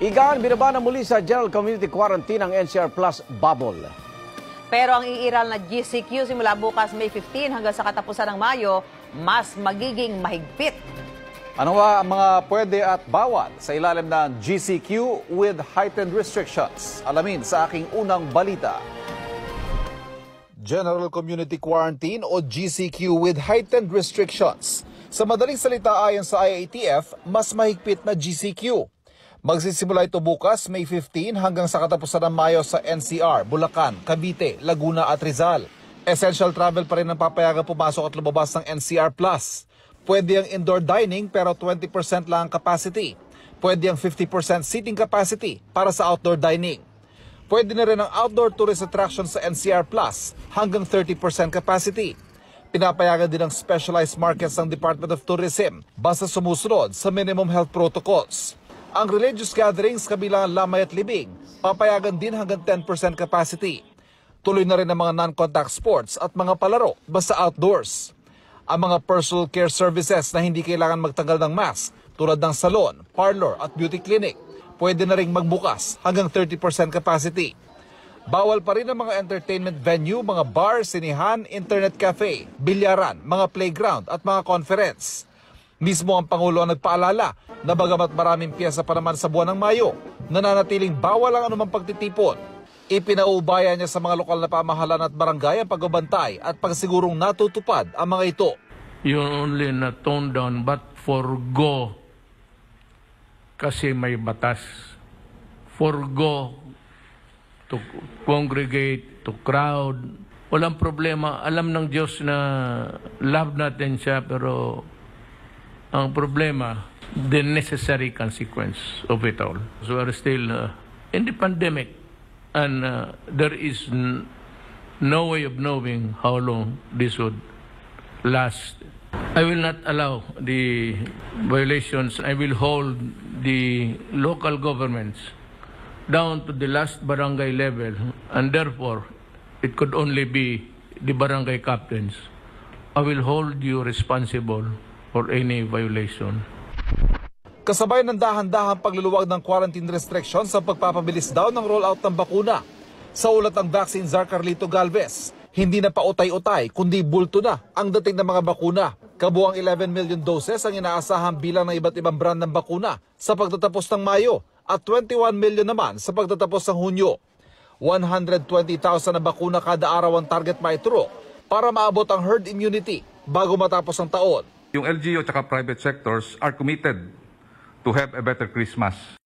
Igaan, binaba na muli sa General Community Quarantine ang NCR Plus Bubble. Pero ang iiral na GCQ simula bukas May 15 hanggang sa katapusan ng Mayo, mas magiging mahigpit. Ano ba ang mga pwede at bawal sa ilalim ng GCQ with heightened restrictions? Alamin sa aking unang balita. General Community Quarantine o GCQ with heightened restrictions. Sa madaling salita ayon sa IATF, mas mahigpit na GCQ. Magsisimula ito bukas, May 15 hanggang sa katapusan ng Mayo sa NCR, Bulacan, Cavite, Laguna at Rizal. Essential travel pa rin ang papayagan pumasok at lumabas ng NCR+. Plus. Pwede ang indoor dining pero 20% lang ang capacity. Pwede ang 50% seating capacity para sa outdoor dining. Pwede na rin ang outdoor tourist attraction sa NCR Plus hanggang 30% capacity. Pinapayagan din ang specialized markets ng Department of Tourism basta sumusunod sa minimum health protocols. Ang religious gatherings kabilang lamay at libing, papayagan din hanggang 10% capacity. Tuloy na rin ang mga non-contact sports at mga palaro basta outdoors. Ang mga personal care services na hindi kailangan magtanggal ng mask tulad ng salon, parlor at beauty clinic, pwede na rin magbukas hanggang 30% capacity. Bawal pa rin ang mga entertainment venue, mga bar, sinihan, internet cafe, bilyaran, mga playground at mga conference. Mismo ang Pangulo ang nagpaalala na bagamat maraming piyesa pa naman sa buwan ng Mayo, nananatiling bawal ang anumang pagtitipon. Ipinaubaya niya sa mga lokal na pamahalaan at barangay ang pagbabantay at pagsigurong natutupad ang mga ito. You only na tone down but forgo kasi may batas. Forgo to congregate, to crowd. Walang problema. Alam ng Diyos na love natin siya pero ang problema, the necessary consequence of it all. So we are still uh, in the pandemic and uh, there is no way of knowing how long this would last. I will not allow the violations. I will hold the local governments down to the last barangay level and therefore it could only be the barangay captains. I will hold you responsible or any violation. Kasabay ng dahan-dahan pagluluwag ng quarantine restrictions sa pagpapabilis daw ng rollout ng bakuna. Sa ulat ng vaccine czar Carlito Galvez, hindi na pa utay-utay kundi bulto na ang dating ng mga bakuna. Kabuang 11 million doses ang inaasahang bilang ng iba't ibang brand ng bakuna sa pagtatapos ng Mayo at 21 million naman sa pagtatapos ng Hunyo. 120,000 na bakuna kada araw ang target maituro para maabot ang herd immunity bago matapos ang taon. Yung LGU at private sectors are committed to have a better Christmas.